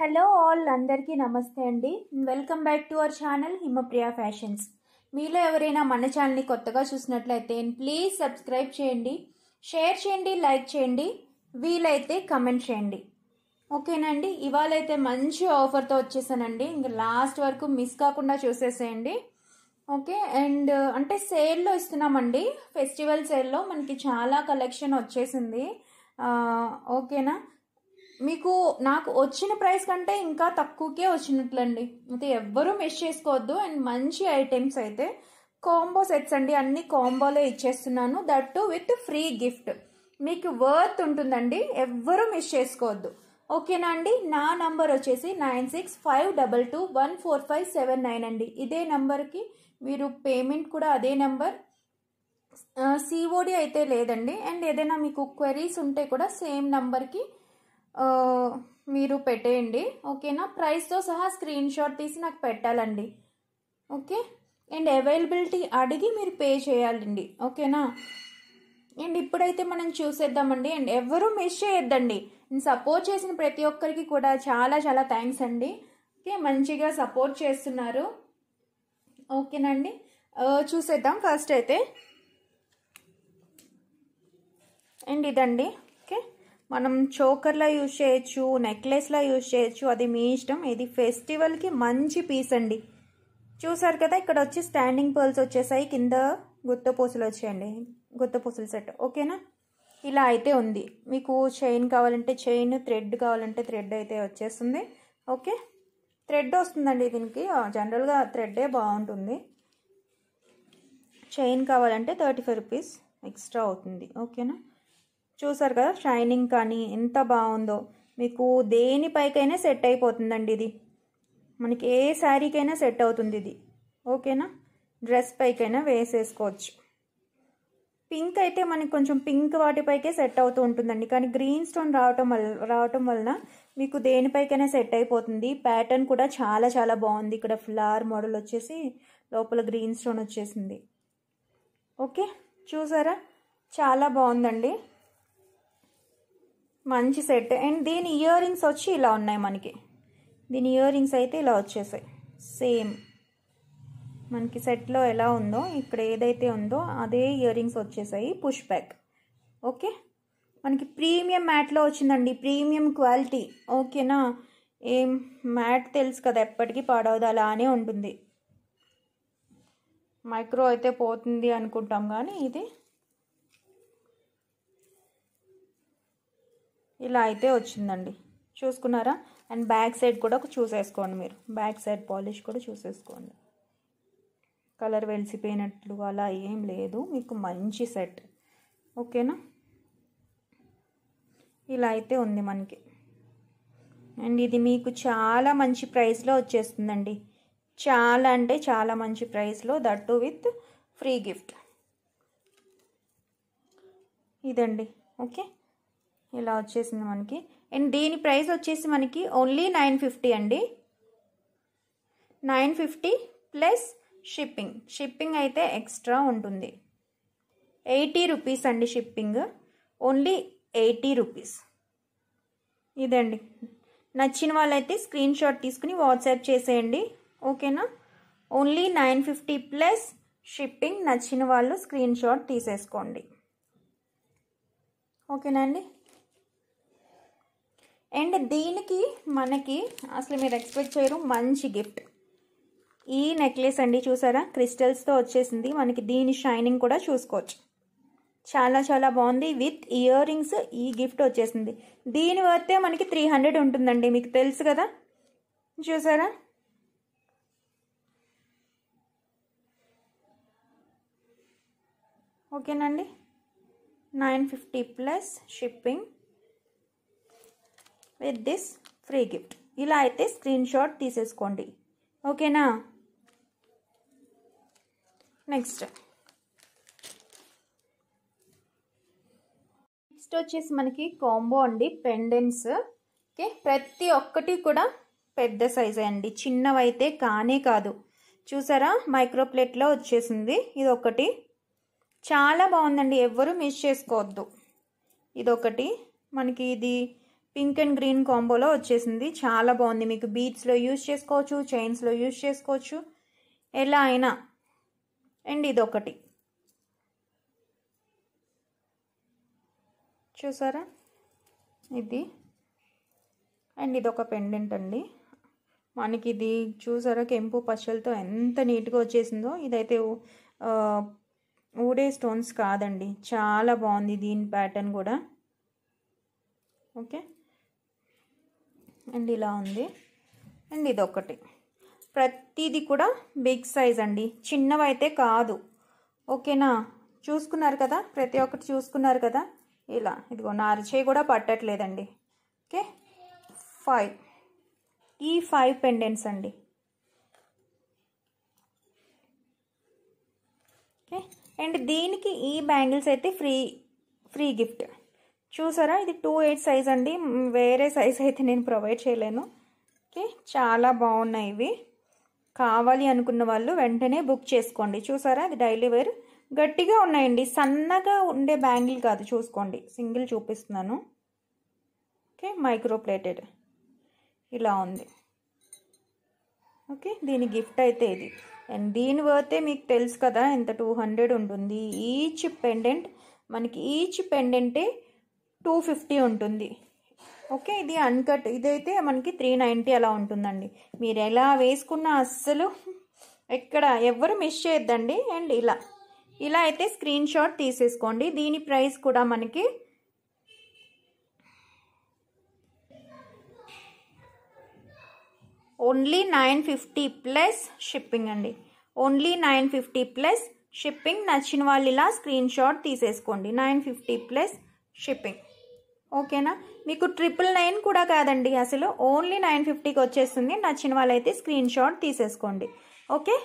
hello all అందరికీ నమస్తే అండి welcome back to our channel Himapriya fashions మీలో ఎవరైనా మన ఛానల్ని కొత్తగా చూసినట్లయితే ప్లీజ్ సబ్స్క్రైబ్ చేయండి షేర్ చేయండి లైక్ చేయండి వీలైతే కమెంట్ చేయండి ఓకేనండి ఇవాళ అయితే మంచి ఆఫర్తో వచ్చేసానండి ఇంకా లాస్ట్ వరకు మిస్ కాకుండా చూసేసేయండి ఓకే అండ్ అంటే సేల్లో ఇస్తున్నామండి ఫెస్టివల్ సేల్లో మనకి చాలా కలెక్షన్ వచ్చేసింది ఓకేనా మీకు నాకు వచ్చిన ప్రైస్ కంటే ఇంకా తక్కువకే వచ్చినట్లండి అయితే ఎవ్వరూ మిస్ చేసుకోవద్దు అండ్ మంచి ఐటమ్స్ అయితే కాంబో సెట్స్ అండి అన్ని కాంబోలో ఇచ్చేస్తున్నాను that too with free gift మీకు వర్త్ ఉంటుందండి ఎవ్వరూ మిస్ చేసుకోవద్దు ఓకేనా అండి నా నంబర్ వచ్చేసి nine six five double two one four five seven nine అండి ఇదే నంబర్కి మీరు పేమెంట్ కూడా అదే నంబర్ సిఓడి అయితే లేదండి అండ్ ఏదైనా మీకు క్వెరీస్ ఉంటే కూడా సేమ్ నంబర్కి మీరు పెట్టేయండి ఓకేనా ప్రైస్తో సహా స్క్రీన్ షాట్ తీసి నాకు పెట్టాలండి ఓకే అండ్ అవైలబిలిటీ అడిగి మీరు పే చేయాలండి ఓకేనా అండ్ ఇప్పుడైతే మనం చూసేద్దామండి అండ్ ఎవరూ మిస్ చేయొద్దండి నేను సపోర్ట్ చేసిన ప్రతి ఒక్కరికి కూడా చాలా చాలా థ్యాంక్స్ అండి ఓకే మంచిగా సపోర్ట్ చేస్తున్నారు ఓకేనండి చూసేద్దాం ఫస్ట్ అయితే అండ్ ఇదండి మనం చోకర్లా యూజ్ చేయొచ్చు నెక్లెస్లా యూజ్ చేయొచ్చు అది మీ ఇష్టం ఇది ఫెస్టివల్కి మంచి పీస్ అండి చూసారు కదా ఇక్కడ వచ్చి స్టాండింగ్ పర్ల్స్ వచ్చేసాయి కింద గుత్తపూసలు వచ్చాయండి గుత్తపూసల సెట్ ఓకేనా ఇలా అయితే ఉంది మీకు చైన్ కావాలంటే చైన్ థ్రెడ్ కావాలంటే థ్రెడ్ అయితే వచ్చేస్తుంది ఓకే థ్రెడ్ వస్తుందండి దీనికి జనరల్గా థ్రెడ్డే బాగుంటుంది చైన్ కావాలంటే థర్టీ ఫైవ్ రూపీస్ ఎక్స్ట్రా అవుతుంది ఓకేనా చూసారు కదా షైనింగ్ కానీ ఎంత బాగుందో మీకు దేనిపైకైనా సెట్ అయిపోతుందండి ఇది మనకి ఏ శారీకైనా సెట్ అవుతుంది ఇది ఓకేనా డ్రెస్ పైకైనా వేసేసుకోవచ్చు పింక్ అయితే మనకి కొంచెం పింక్ వాటిపైకే సెట్ అవుతూ ఉంటుందండి కానీ గ్రీన్ స్టోన్ రావటం వల్ల రావటం వలన మీకు దేనిపైకైనా సెట్ అయిపోతుంది ప్యాటర్న్ కూడా చాలా చాలా బాగుంది ఇక్కడ ఫ్లవర్ మోడల్ వచ్చేసి లోపల గ్రీన్ స్టోన్ వచ్చేసింది ఓకే చూసారా చాలా బాగుందండి మంచి సెట్ అండ్ దీని ఇయర్ రింగ్స్ వచ్చి ఇలా ఉన్నాయి మనకి దీని ఇయర్ రింగ్స్ అయితే ఇలా వచ్చేసాయి సేమ్ మనకి సెట్లో ఎలా ఉందో ఇక్కడ ఏదైతే ఉందో అదే ఇయర్ రింగ్స్ వచ్చేసాయి పుష్ బ్యాక్ ఓకే మనకి ప్రీమియం మ్యాట్లో వచ్చిందండి ప్రీమియం క్వాలిటీ ఓకేనా ఏం మ్యాట్ తెలుసు కదా ఎప్పటికీ పాడవదు అలానే ఉంటుంది మైక్రో అయితే పోతుంది అనుకుంటాం కానీ ఇది ఇలా అయితే వచ్చిందండి చూసుకున్నారా అండ్ బ్యాక్ సైడ్ కూడా ఒక చూసేసుకోండి మీరు బ్యాక్ సైడ్ పాలిష్ కూడా చూసేసుకోండి కలర్ వెలిసిపోయినట్లు అలా ఏం లేదు మీకు మంచి సెట్ ఓకేనా ఇలా అయితే ఉంది మనకి అండ్ ఇది మీకు చాలా మంచి ప్రైస్లో వచ్చేస్తుందండి చాలా అంటే చాలా మంచి ప్రైస్లో దట్టు విత్ ఫ్రీ గిఫ్ట్ ఇదండి ఓకే ఇలా వచ్చేసింది మనకి అండ్ దీని ప్రైస్ వచ్చేసి మనకి ఓన్లీ నైన్ ఫిఫ్టీ అండి nine fifty plus shipping shipping అయితే ఎక్స్ట్రా ఉంటుంది ఎయిటీ రూపీస్ అండి షిప్పింగ్ ఓన్లీ ఎయిటీ రూపీస్ ఇదండి నచ్చిన వాళ్ళైతే స్క్రీన్ షాట్ తీసుకుని వాట్సాప్ చేసేయండి ఓకేనా only nine fifty plus shipping నచ్చిన వాళ్ళు స్క్రీన్ షాట్ తీసేసుకోండి ఓకేనా అండి అండ్ దీనికి మనకి అసలు మీరు ఎక్స్పెక్ట్ చేయరు మంచి గిఫ్ట్ ఈ నెక్లెస్ అండి చూసారా క్రిస్టల్స్తో వచ్చేసింది మనకి దీని షైనింగ్ కూడా చూసుకోవచ్చు చాలా చాలా బాగుంది విత్ ఇయర్ రింగ్స్ ఈ గిఫ్ట్ వచ్చేసింది దీని వర్తే మనకి త్రీ హండ్రెడ్ ఉంటుందండి మీకు తెలుసు కదా చూసారా ఓకేనండి nine fifty plus shipping with this free gift ఇలా అయితే స్క్రీన్ షాట్ తీసేసుకోండి ఓకేనా నెక్స్ట్ నెక్స్ట్ వచ్చేసి మనకి కాంబో అండి పెండెంట్స్ ఓకే ప్రతి ఒక్కటి కూడా పెద్ద సైజే అండి చిన్నవైతే కానే కాదు చూసారా మైక్రోప్లేట్లో వచ్చేసింది ఇది ఒకటి చాలా బాగుందండి ఎవ్వరూ మిస్ చేసుకోవద్దు ఇదొకటి మనకి ఇది పింక్ అండ్ గ్రీన్ కాంబోలో వచ్చేసింది చాలా బాగుంది మీకు బీట్స్లో యూజ్ చేసుకోవచ్చు చైన్స్లో యూజ్ చేసుకోవచ్చు ఎలా అయినా అండ్ ఇదొకటి చూసారా ఇది అండ్ ఇదొక పెండెంట్ అండి మనకి ఇది చూసారా కెంపు పచ్చలతో ఎంత నీట్గా వచ్చేసిందో ఇదైతే ఊడే స్టోన్స్ కాదండి చాలా బాగుంది దీని ప్యాటర్న్ కూడా ఓకే అండ్ ఇలా ఉంది అండ్ ఇదొకటి ప్రతిది కూడా బిగ్ సైజ్ అండి చిన్నవైతే కాదు ఓకేనా చూసుకున్నారు కదా ప్రతి ఒక్కటి చూసుకున్నారు కదా ఇలా ఇదిగో నా అరిచేయి కూడా పట్టట్లేదండి ఓకే ఫైవ్ ఈ ఫైవ్ పెండెంట్స్ అండి ఓకే అండ్ దీనికి ఈ బ్యాంగిల్స్ అయితే ఫ్రీ ఫ్రీ గిఫ్ట్ చూసారా ఇది టూ ఎయిట్ సైజ్ అండి వేరే సైజ్ అయితే నేను ప్రొవైడ్ చేయలేను ఓకే చాలా బాగున్నాయి ఇవి కావాలి అనుకున్న వాళ్ళు వెంటనే బుక్ చేసుకోండి చూసారా ఇది డైలీ వేర్ గట్టిగా ఉన్నాయండి సన్నగా ఉండే బ్యాంగిల్ కాదు చూసుకోండి సింగిల్ చూపిస్తున్నాను ఓకే మైక్రో ప్లేటెడ్ ఇలా ఉంది ఓకే దీని గిఫ్ట్ అయితే ఇది అండ్ దీని వర్తే మీకు తెలుసు కదా ఎంత టూ హండ్రెడ్ ఉంటుంది ఈచ్ పెండెంట్ మనకి ఈచ్ పెండెంటే టూ ఫిఫ్టీ ఉంటుంది ఓకే ఇది అన్కట్ ఇదైతే మనకి త్రీ నైంటీ అలా ఉంటుందండి మీరు ఎలా వేసుకున్నా అస్సలు ఎక్కడ ఎవరు మిస్ చేయొద్దండి అండ్ ఇలా ఇలా అయితే స్క్రీన్ షాట్ తీసేసుకోండి దీని ప్రైస్ కూడా మనకి only nine fifty plus shipping అండి only nine fifty plus shipping నచ్చిన వాళ్ళు ఇలా స్క్రీన్ షాట్ తీసేసుకోండి నైన్ ఫిఫ్టీ ప్లస్ షిప్పింగ్ ఓకేనా మీకు ట్రిపుల్ నైన్ కూడా కాదండి అసలు ఓన్లీ నైన్ ఫిఫ్టీకి వచ్చేస్తుంది నచ్చిన వాళ్ళైతే స్క్రీన్ షాట్ తీసేసుకోండి ఓకే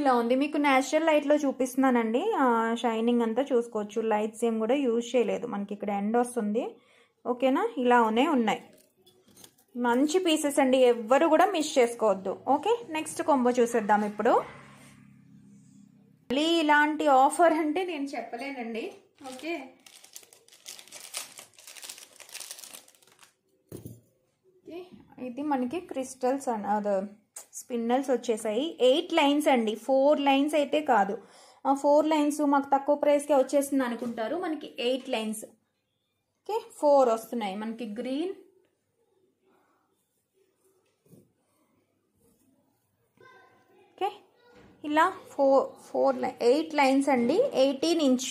ఇలా ఉంది మీకు న్యాచురల్ లైట్లో చూపిస్తున్నానండి షైనింగ్ అంతా చూసుకోవచ్చు లైట్స్ ఏం కూడా యూజ్ చేయలేదు మనకి ఇక్కడ ఎండ్ వస్తుంది ఓకేనా ఇలానే ఉన్నాయి మంచి పీసెస్ అండి ఎవ్వరు కూడా మిస్ చేసుకోవద్దు ఓకే నెక్స్ట్ కొంబో చూసేద్దాం ఇప్పుడు మళ్ళీ ఇలాంటి ఆఫర్ అంటే నేను చెప్పలేనండి ఓకే ఇది మనకి క్రిస్టల్స్ అన్న అదే స్పిన్నల్స్ వచ్చేసాయి ఎయిట్ లైన్స్ అండి ఫోర్ లైన్స్ అయితే కాదు ఆ ఫోర్ లైన్స్ మాకు తక్కువ ప్రైస్కే వచ్చేసింది అనుకుంటారు మనకి ఎయిట్ లైన్స్ ఓకే ఫోర్ వస్తున్నాయి మనకి గ్రీన్ ఓకే ఇలా ఫోర్ ఫోర్ ఎయిట్ లైన్స్ అండి eighteen inch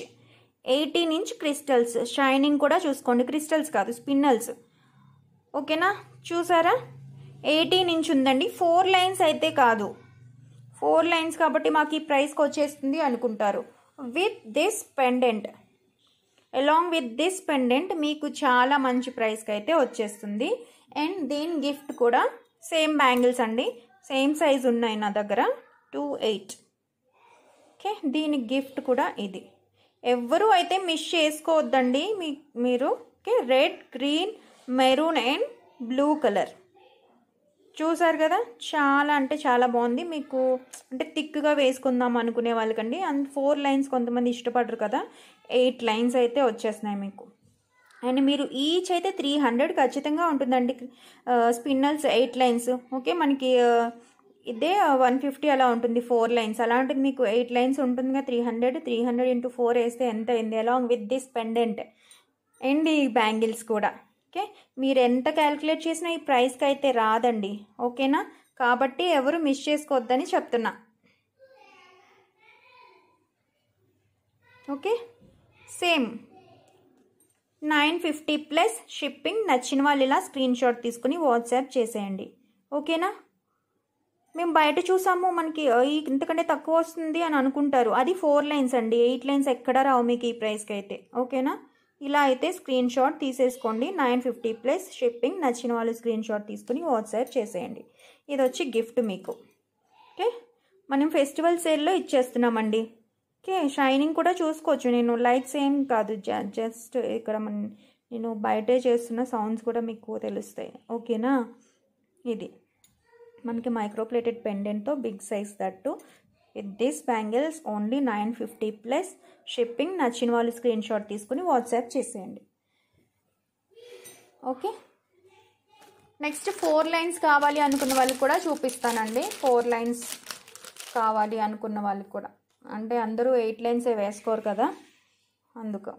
eighteen inch crystals shining కూడా చూసుకోండి క్రిస్టల్స్ కాదు స్పిన్నల్స్ ఓకేనా చూసారా ఎయిటీన్ ఇంచ్ ఉందండి ఫోర్ లైన్స్ అయితే కాదు ఫోర్ లైన్స్ కాబట్టి మాకు ఈ ప్రైస్కి వచ్చేస్తుంది అనుకుంటారు with this pendant along with this pendant మీకు చాలా మంచి ప్రైస్కి అయితే వచ్చేస్తుంది అండ్ దీని గిఫ్ట్ కూడా సేమ్ బ్యాంగిల్స్ అండి సేమ్ సైజ్ ఉన్నాయి నా దగ్గర టూ ఎయిట్ ఓకే దీని గిఫ్ట్ కూడా ఇది ఎవ్వరూ అయితే మిస్ చేసుకోవద్దండి మీ మీరు okay red green maroon and blue colour చూసారు కదా చాలా అంటే చాలా బాగుంది మీకు అంటే థిక్గా వేసుకుందాం అనుకునే వాళ్ళకండి అండ్ ఫోర్ లైన్స్ కొంతమంది ఇష్టపడరు కదా ఎయిట్ లైన్స్ అయితే వచ్చేస్తున్నాయి మీకు అండ్ మీరు ఈచ్ అయితే త్రీ హండ్రెడ్ ఖచ్చితంగా ఉంటుందండి స్పిన్నల్స్ ఎయిట్ లైన్స్ ఓకే మనకి ఇదే వన్ ఫిఫ్టీ అలా ఉంటుంది ఫోర్ లైన్స్ అలాంటిది మీకు ఎయిట్ లైన్స్ ఉంటుందిగా three hundred three hundred into four వేస్తే ఎంత అయింది along with this pendant and ఈ బ్యాంగిల్స్ కూడా ఓకే మీరు ఎంత క్యాలిక్యులేట్ చేసినా ఈ ప్రైస్కి అయితే రాదండి ఓకేనా కాబట్టి ఎవరు మిస్ చేసుకోవద్దని చెప్తున్నా okay same nine fifty plus shipping నచ్చిన వాళ్ళు ఇలా స్క్రీన్షాట్ తీసుకుని వాట్సాప్ చేసేయండి ఓకేనా మేము బయట చూసాము మనకి ఇంతకంటే తక్కువ వస్తుంది అని అనుకుంటారు అది ఫోర్ లైన్స్ అండి ఎయిట్ లైన్స్ ఎక్కడ రావు మీకు ఈ ప్రైస్కి అయితే ఓకేనా ఇలా అయితే స్క్రీన్ షాట్ తీసేసుకోండి నైన్ ఫిఫ్టీ ప్లస్ షిప్పింగ్ నచ్చిన వాళ్ళు స్క్రీన్ షాట్ తీసుకుని వాట్సాప్ చేసేయండి ఇది వచ్చి గిఫ్ట్ మీకు ఓకే మనం ఫెస్టివల్ సేల్లో ఇచ్చేస్తున్నామండి ఓకే షైనింగ్ కూడా చూసుకోవచ్చు నేను లైట్స్ ఏం కాదు జస్ట్ ఇక్కడ మన నేను బయటే చేస్తున్న సౌండ్స్ కూడా మీకు తెలుస్తాయి ఓకేనా ఇది మనకి మైక్రోప్లేటెడ్ పెండెంట్తో big size that too with this bangles only nine fifty plus shipping నచ్చిన వాళ్ళు స్క్రీన్ షాట్ తీసుకుని వాట్సాప్ చేసేయండి ఓకే నెక్స్ట్ ఫోర్ లైన్స్ కావాలి అనుకున్న వాళ్ళకి కూడా చూపిస్తానండి ఫోర్ లైన్స్ కావాలి అనుకున్న వాళ్ళకి కూడా అంటే అందరూ ఎయిట్ లైన్సే వేసుకోరు కదా అందుకు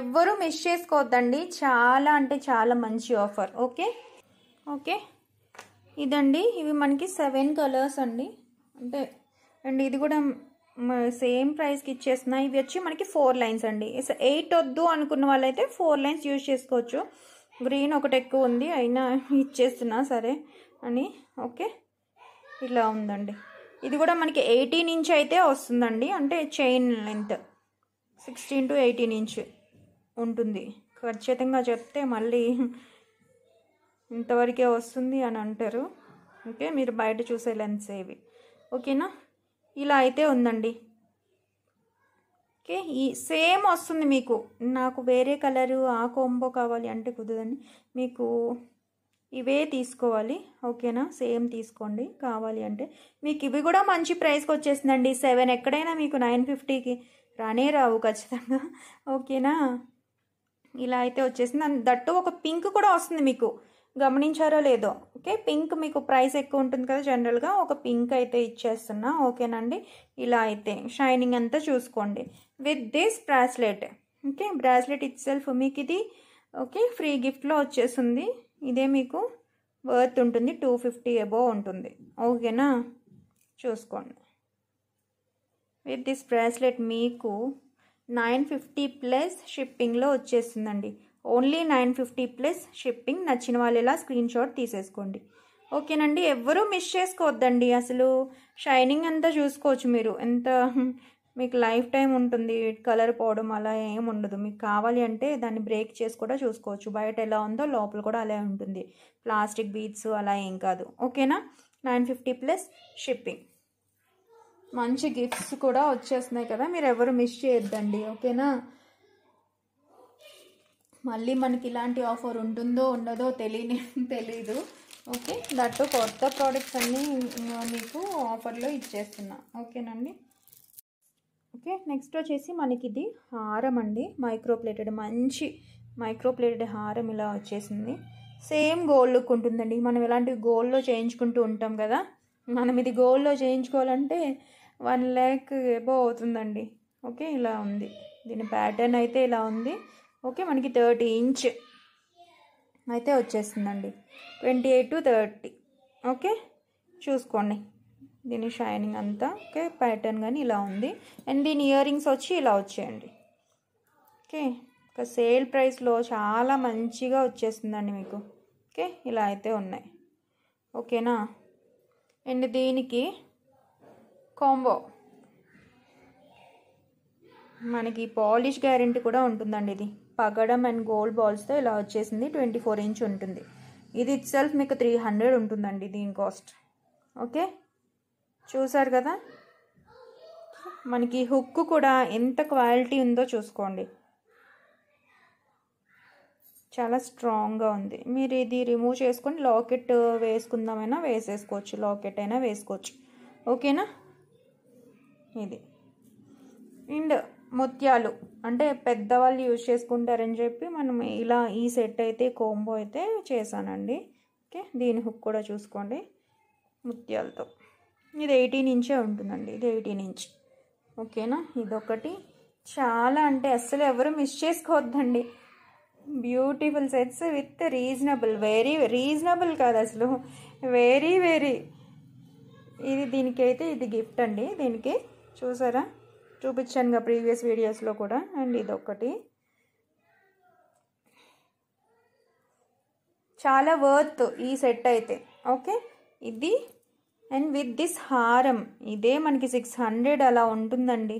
ఎవ్వరూ మిస్ చేసుకోవద్దండి చాలా అంటే చాలా మంచి ఆఫర్ ఓకే ఓకే ఇదండి ఇవి మనకి సెవెన్ కలర్స్ అండి అంటే అండ్ ఇది కూడా సేమ్ ప్రైస్కి ఇచ్చేసిన ఇవి వచ్చి మనకి ఫోర్ లైన్స్ అండి ఎయిట్ వద్దు అనుకున్న వాళ్ళైతే ఫోర్ లైన్స్ యూజ్ చేసుకోవచ్చు గ్రీన్ ఒకటి ఎక్కువ ఉంది అయినా ఇచ్చేస్తున్నా సరే అని ఓకే ఇలా ఉందండి ఇది కూడా మనకి ఎయిటీన్ ఇంచ్ అయితే వస్తుందండి అంటే chain length sixteen to eighteen inch ఉంటుంది ఖచ్చితంగా చెప్తే మళ్ళీ ఇంతవరకే వస్తుంది అని అంటారు ఓకే మీరు బయట చూసే లెన్స్ ఏవి ఓకేనా ఇలా అయితే ఉందండి ఓకే ఈ సేమ్ వస్తుంది మీకు నాకు వేరే కలరు ఆ కొంబో కావాలి అంటే కుదరదండి మీకు ఇవే తీసుకోవాలి ఓకేనా సేమ్ తీసుకోండి కావాలి అంటే మీకు ఇవి కూడా మంచి ప్రైస్కి వచ్చేసిందండి సెవెన్ ఎక్కడైనా మీకు నైన్ ఫిఫ్టీకి రానే రావు ఖచ్చితంగా ఓకేనా ఇలా అయితే వచ్చేసింది దట్టు ఒక పింక్ కూడా వస్తుంది మీకు గమనించారో లేదో ఓకే పింక్ మీకు ప్రైస్ ఎక్కువ ఉంటుంది కదా జనరల్గా ఒక పింక్ అయితే ఇచ్చేస్తున్నా ఓకేనండి ఇలా అయితే షైనింగ్ అంతా చూసుకోండి with this bracelet okay bracelet itself మీకు ఇది ఓకే ఫ్రీ గిఫ్ట్లో వచ్చేసింది ఇదే మీకు వర్త్ ఉంటుంది టూ ఫిఫ్టీ అబోవ్ ఉంటుంది ఓకేనా చూసుకోండి విత్ దిస్ బ్రాస్లెట్ మీకు నైన్ ఫిఫ్టీ ప్లస్ షిప్పింగ్లో వచ్చేస్తుందండి only nine fifty plus shipping నచ్చిన వాళ్ళు ఇలా స్క్రీన్ షాట్ తీసేసుకోండి ఓకేనండి ఎవ్వరూ మిస్ చేసుకోవద్దండి అసలు షైనింగ్ అంతా చూసుకోవచ్చు మీరు ఎంత మీకు లైఫ్ టైం ఉంటుంది కలర్ పోవడం అలా ఏం ఉండదు మీకు కావాలి అంటే దాన్ని బ్రేక్ చేసి కూడా చూసుకోవచ్చు బయట ఎలా ఉందో లోపల కూడా అలా ఉంటుంది ప్లాస్టిక్ బీడ్స్ అలా ఏం కాదు ఓకేనా నైన్ ఫిఫ్టీ ప్లస్ షిప్పింగ్ మంచి గిఫ్ట్స్ కూడా వచ్చేస్తున్నాయి కదా మీరు ఎవరు మిస్ చేయొద్దండి ఓకేనా మళ్ళీ మనకి ఇలాంటి ఆఫర్ ఉంటుందో ఉండదో తెలియని తెలీదు ఓకే దట్టు కొత్త ప్రోడక్ట్స్ అన్నీ మీకు ఆఫర్లో ఇచ్చేస్తున్నా ఓకేనండి ఓకే నెక్స్ట్ వచ్చేసి మనకి ఇది హారం అండి మైక్రోప్లేటెడ్ మంచి మైక్రోప్లేటెడ్ హారం ఇలా వచ్చేసింది సేమ్ గోల్డ్ లుక్ ఉంటుందండి మనం ఇలాంటి గోల్డ్లో చేయించుకుంటూ ఉంటాం కదా మనం ఇది గోల్డ్లో చేయించుకోవాలంటే వన్ ల్యాక్ ఎబో అవుతుందండి ఓకే ఇలా ఉంది దీని ప్యాటర్న్ అయితే ఇలా ఉంది ఓకే మనకి థర్టీ ఇంచ్ అయితే వచ్చేస్తుందండి twenty eight to thirty okay చూసుకోండి దీని షైనింగ్ అంతా ఓకే ప్యాటర్న్ కానీ ఇలా ఉంది అండ్ దీని ఇయర్ రింగ్స్ వచ్చి ఇలా వచ్చేయండి ఓకే ఒక సేల్ ప్రైస్లో చాలా మంచిగా వచ్చేస్తుందండి మీకు ఓకే ఇలా అయితే ఉన్నాయి ఓకేనా అండ్ దీనికి కాంబో మనకి పాలిష్ గ్యారెంటీ కూడా ఉంటుందండి ఇది పగడం అండ్ గోల్డ్ బాల్స్తో ఇలా వచ్చేసింది ట్వంటీ ఫోర్ ఇంచ్ ఉంటుంది ఇది ఇట్ సెల్ఫ్ మీకు త్రీ హండ్రెడ్ ఉంటుందండి దీని కాస్ట్ ఓకే చూసారు కదా మనకి హుక్ కూడా ఎంత క్వాలిటీ ఉందో చూసుకోండి చాలా స్ట్రాంగ్గా ఉంది మీరు ఇది రిమూవ్ చేసుకొని లాకెట్ వేసుకుందామైనా వేసేసుకోవచ్చు లాకెట్ అయినా వేసుకోవచ్చు ఓకేనా ఇది అండ్ ముత్యాలు అంటే పెద్దవాళ్ళు యూజ్ చేసుకుంటారని చెప్పి మనం ఇలా ఈ సెట్ అయితే కోంబో అయితే చేశానండి ఓకే దీని హుక్ కూడా చూసుకోండి ముత్యాలతో ఇది ఎయిటీన్ ఇంచే ఉంటుందండి ఇది ఎయిటీన్ ఇంచ్ ఓకేనా ఇదొకటి చాలా అంటే అస్సలు ఎవరు మిస్ చేసుకోవద్దండి beautiful sets with reasonable very reasonable కాదు అసలు వెరీ వెరీ ఇది దీనికైతే ఇది గిఫ్ట్ అండి దీనికి చూసారా కదా ప్రీవియస్ వీడియోస్లో కూడా అండ్ ఇదొకటి చాలా వర్త్ ఈ సెట్ అయితే ఓకే ఇది అండ్ విత్ దిస్ హారం ఇదే మనకి సిక్స్ హండ్రెడ్ అలా ఉంటుందండి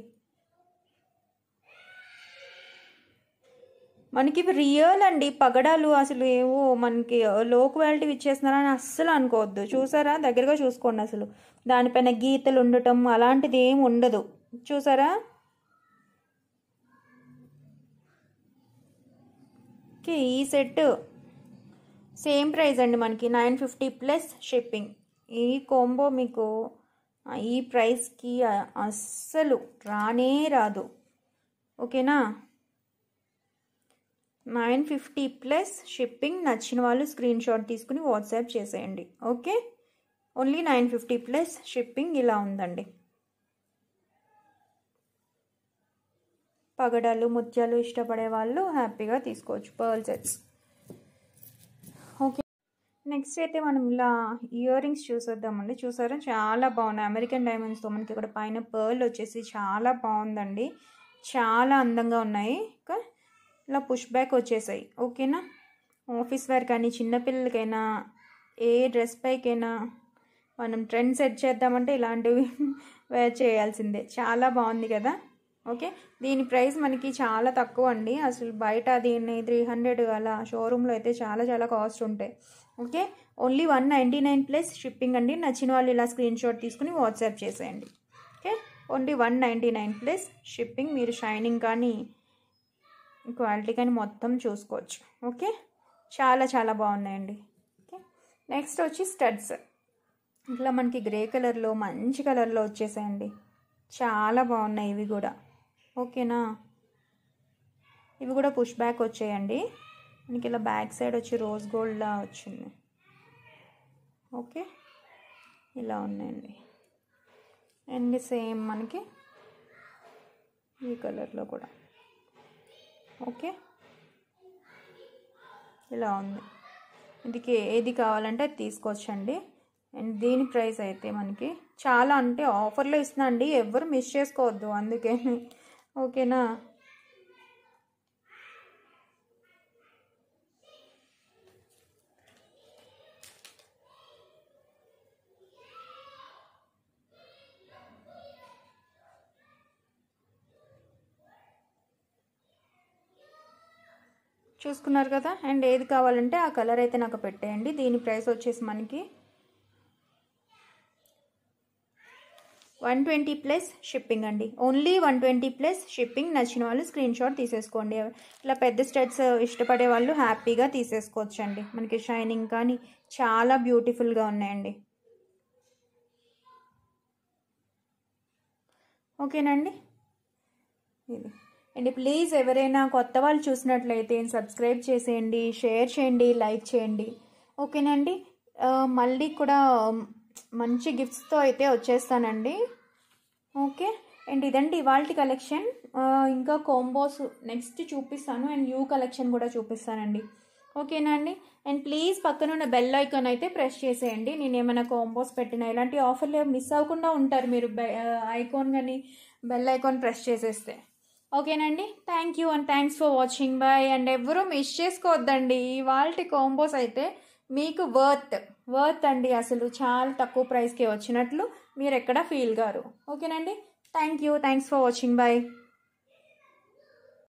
మనకి రియల్ అండి పగడాలు అసలు ఏవో మనకి లో క్వాలిటీ ఇచ్చేస్తున్నారని అస్సలు అనుకోవద్దు చూసారా దగ్గరగా చూసుకోండి అసలు దానిపైన గీతలు ఉండటం అలాంటిది ఏమి ఉండదు చూసారా ఓకే ఈ సెట్ సేమ్ ప్రైస్ అండి మనకి నైన్ ఫిఫ్టీ ప్లస్ షిప్పింగ్ ఈ కోంబో మీకు ఈ ప్రైస్కి అస్సలు రానే రాదు ఓకేనా నైన్ ఫిఫ్టీ ప్లస్ షిప్పింగ్ నచ్చిన వాళ్ళు స్క్రీన్ షాట్ తీసుకుని వాట్సాప్ చేసేయండి okay only nine fifty plus shipping ఇలా ఉందండి పగడలు ముత్యాలు ఇష్టపడే వాళ్ళు హ్యాపీగా తీసుకోవచ్చు పర్ల్ సెట్స్ ఓకే నెక్స్ట్ అయితే మనం ఇలా ఇయర్ రింగ్స్ చూసేద్దామండి చూసారా చాలా బాగున్నాయి అమెరికన్ డైమండ్స్తో మనకి ఇక్కడ పైన పర్ల్ వచ్చేసి చాలా బాగుందండి చాలా అందంగా ఉన్నాయి ఇంకా ఇలా పుష్ బ్యాక్ వచ్చేసాయి ఓకేనా ఆఫీస్ వేర్ కానీ చిన్నపిల్లలకైనా ఏ డ్రెస్ పైకైనా మనం ట్రెండ్ సెట్ చేద్దామంటే ఇలాంటివి వేర్ చేయాల్సిందే చాలా బాగుంది కదా ఓకే దీని ప్రైస్ మనకి చాలా తక్కువ అండి అసలు బయట దీన్ని త్రీ హండ్రెడ్ అలా షోరూంలో అయితే చాలా చాలా కాస్ట్ ఉంటాయి okay only one ninety nine plus shipping అండి నచ్చిన వాళ్ళు ఇలా స్క్రీన్ షాట్ తీసుకుని వాట్సాప్ చేసేయండి okay only one ninety nine plus shipping మీరు షైనింగ్ కానీ క్వాలిటీ కానీ మొత్తం చూసుకోవచ్చు ఓకే చాలా చాలా బాగున్నాయండి ఓకే నెక్స్ట్ వచ్చి స్టడ్స్ ఇట్లా మనకి గ్రే కలర్లో మంచి కలర్లో వచ్చేసాయండి చాలా బాగున్నాయి ఇవి కూడా ఓకేనా ఇవి కూడా పుష్ బ్యాక్ వచ్చేయండి మనకి ఇలా బ్యాక్ సైడ్ వచ్చి రోజ్ గోల్డ్లా వచ్చింది ఓకే ఇలా ఉన్నాయండి అండ్ సేమ్ మనకి ఈ కలర్లో కూడా ఓకే ఇలా ఉంది ఇదికి ఏది కావాలంటే అది తీసుకోవచ్చండి అండ్ దీని ప్రైస్ అయితే మనకి చాలా అంటే ఆఫర్లో ఇస్తున్నా అండి ఎవరు మిస్ చేసుకోవద్దు అందుకే ఓకేనా చూసుకున్నారు కదా అండ్ ఏది కావాలంటే ఆ కలర్ అయితే నాకు పెట్టేయండి దీని ప్రైస్ వచ్చేసి మనకి వన్ ట్వంటీ ప్లస్ షిప్పింగ్ అండి only one twenty plus shipping నచ్చిన వాళ్ళు స్క్రీన్ షాట్ తీసేసుకోండి ఇలా పెద్ద స్టడ్స్ ఇష్టపడే వాళ్ళు హ్యాపీగా తీసేసుకోవచ్చండి మనకి షైనింగ్ కానీ చాలా బ్యూటిఫుల్గా ఉన్నాయండి ఓకేనండి ఇది అండి ప్లీజ్ ఎవరైనా కొత్త వాళ్ళు చూసినట్లయితే సబ్స్క్రైబ్ చేసేయండి షేర్ చేయండి లైక్ చేయండి ఓకేనండి మళ్ళీ కూడా మంచి గిఫ్ట్స్తో అయితే వచ్చేస్తానండి ఓకే అండ్ ఇదండి ఇవాళ కలెక్షన్ ఇంకా కోంబోస్ నెక్స్ట్ చూపిస్తాను అండ్ న్యూ కలెక్షన్ కూడా చూపిస్తానండి ఓకేనా అండి అండ్ ప్లీజ్ పక్కన ఉన్న బెల్ ఐకాన్ అయితే ప్రెస్ చేసేయండి నేను ఏమైనా కోంబోస్ పెట్టినా ఇలాంటి ఆఫర్లు మిస్ అవ్వకుండా ఉంటారు మీరు ఐకాన్ కానీ బెల్ ఐకాన్ ప్రెస్ చేసేస్తే ఓకేనండి thank you and thanks for watching bye and ఎవరూ మిస్ చేసుకోవద్దండి ఇవాళ కోంబోస్ అయితే మీకు వర్త్ వర్త్ అండి అసలు చాలా తక్కువ ప్రైస్కే వచ్చినట్లు మీరు ఎక్కడ ఫీల్ గారు ఓకేనండి thank you thanks for watching bye